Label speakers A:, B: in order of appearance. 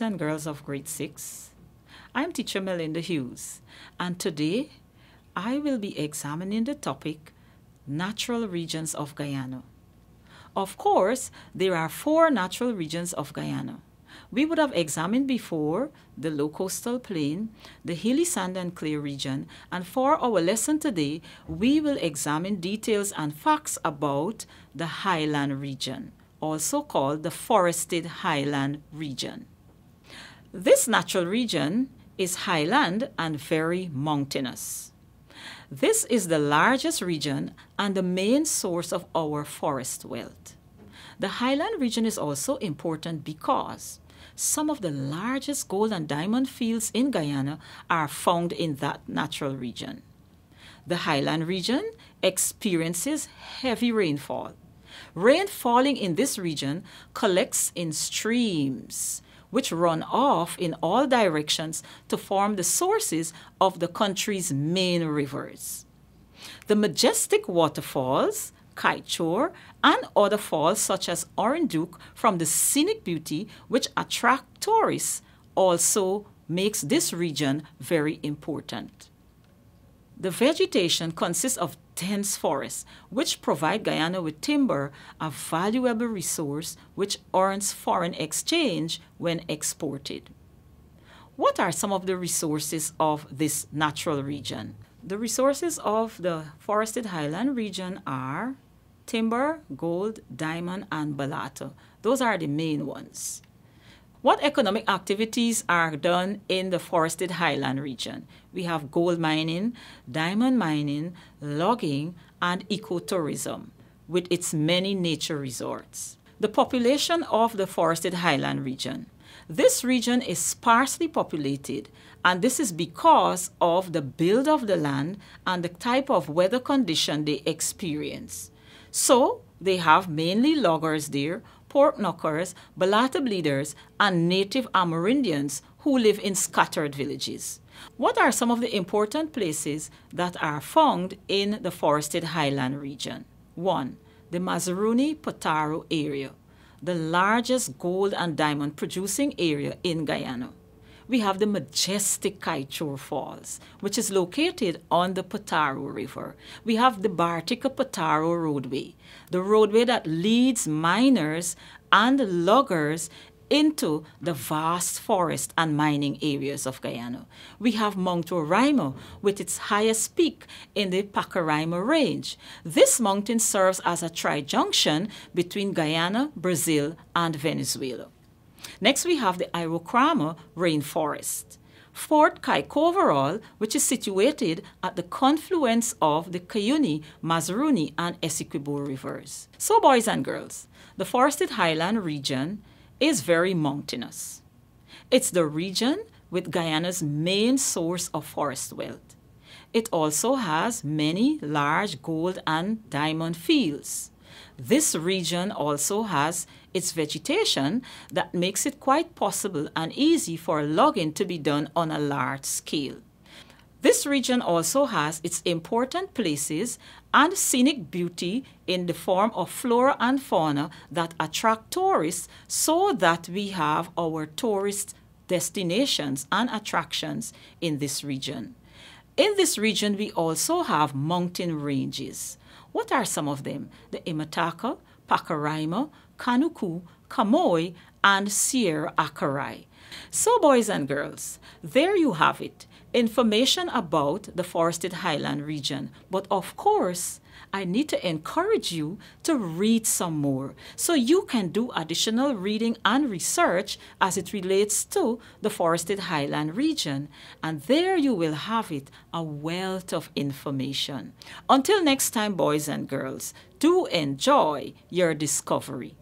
A: and girls of grade 6. I'm teacher Melinda Hughes, and today I will be examining the topic Natural Regions of Guyana. Of course, there are four natural regions of Guyana. We would have examined before the low coastal plain, the hilly sand and clay region, and for our lesson today, we will examine details and facts about the highland region, also called the forested highland region. This natural region is highland and very mountainous. This is the largest region and the main source of our forest wealth. The highland region is also important because some of the largest gold and diamond fields in Guyana are found in that natural region. The highland region experiences heavy rainfall. Rain falling in this region collects in streams which run off in all directions to form the sources of the country's main rivers. The majestic waterfalls, Kaichor, and other falls such as Orinduk from the scenic beauty which attract tourists also makes this region very important. The vegetation consists of dense forests, which provide Guyana with timber, a valuable resource which earns foreign exchange when exported. What are some of the resources of this natural region? The resources of the forested highland region are timber, gold, diamond, and balata. Those are the main ones. What economic activities are done in the forested highland region? We have gold mining, diamond mining, logging, and ecotourism with its many nature resorts. The population of the forested highland region. This region is sparsely populated, and this is because of the build of the land and the type of weather condition they experience. So, they have mainly loggers there pork knockers, Balatab leaders, and native Amerindians who live in scattered villages. What are some of the important places that are found in the forested highland region? 1. The Mazaruni Potaro area, the largest gold and diamond producing area in Guyana we have the majestic Kaichur Falls, which is located on the Potaro River. We have the Bartica Potaro Roadway, the roadway that leads miners and loggers into the vast forest and mining areas of Guyana. We have Mount Roraima with its highest peak in the Pacaraima Range. This mountain serves as a trijunction between Guyana, Brazil, and Venezuela. Next, we have the Irocrama rainforest. Fort Kaikovaral, which is situated at the confluence of the Cayuni, Mazaruni, and Essequibo rivers. So, boys and girls, the forested highland region is very mountainous. It's the region with Guyana's main source of forest wealth. It also has many large gold and diamond fields. This region also has its vegetation that makes it quite possible and easy for logging to be done on a large scale. This region also has its important places and scenic beauty in the form of flora and fauna that attract tourists so that we have our tourist destinations and attractions in this region. In this region, we also have mountain ranges. What are some of them? The Imataka, Pakaraima, Kanuku, Kamoi, and Sierra Akarai. So, boys and girls, there you have it information about the forested highland region. But of course, I need to encourage you to read some more so you can do additional reading and research as it relates to the forested highland region. And there you will have it a wealth of information. Until next time, boys and girls, do enjoy your discovery.